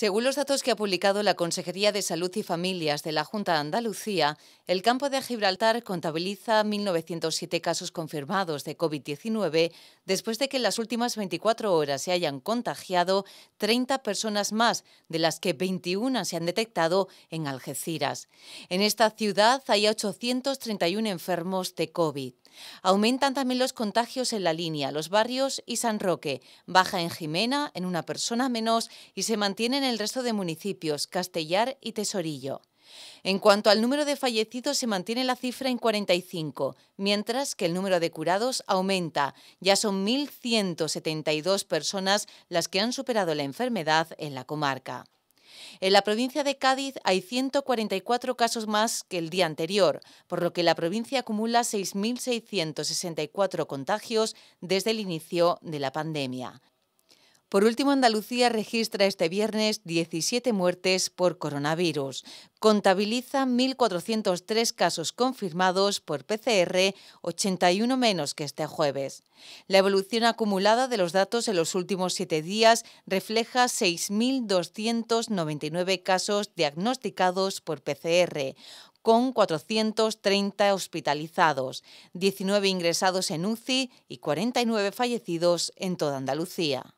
Según los datos que ha publicado la Consejería de Salud y Familias de la Junta de Andalucía, el campo de Gibraltar contabiliza 1.907 casos confirmados de COVID-19 después de que en las últimas 24 horas se hayan contagiado 30 personas más, de las que 21 se han detectado en Algeciras. En esta ciudad hay 831 enfermos de COVID. Aumentan también los contagios en la línea, los barrios y San Roque. Baja en Jimena en una persona menos y se mantienen en el resto de municipios, Castellar y Tesorillo. En cuanto al número de fallecidos, se mantiene la cifra en 45, mientras que el número de curados aumenta. Ya son 1.172 personas las que han superado la enfermedad en la comarca. En la provincia de Cádiz hay 144 casos más que el día anterior, por lo que la provincia acumula 6.664 contagios desde el inicio de la pandemia. Por último, Andalucía registra este viernes 17 muertes por coronavirus. Contabiliza 1.403 casos confirmados por PCR, 81 menos que este jueves. La evolución acumulada de los datos en los últimos siete días refleja 6.299 casos diagnosticados por PCR, con 430 hospitalizados, 19 ingresados en UCI y 49 fallecidos en toda Andalucía.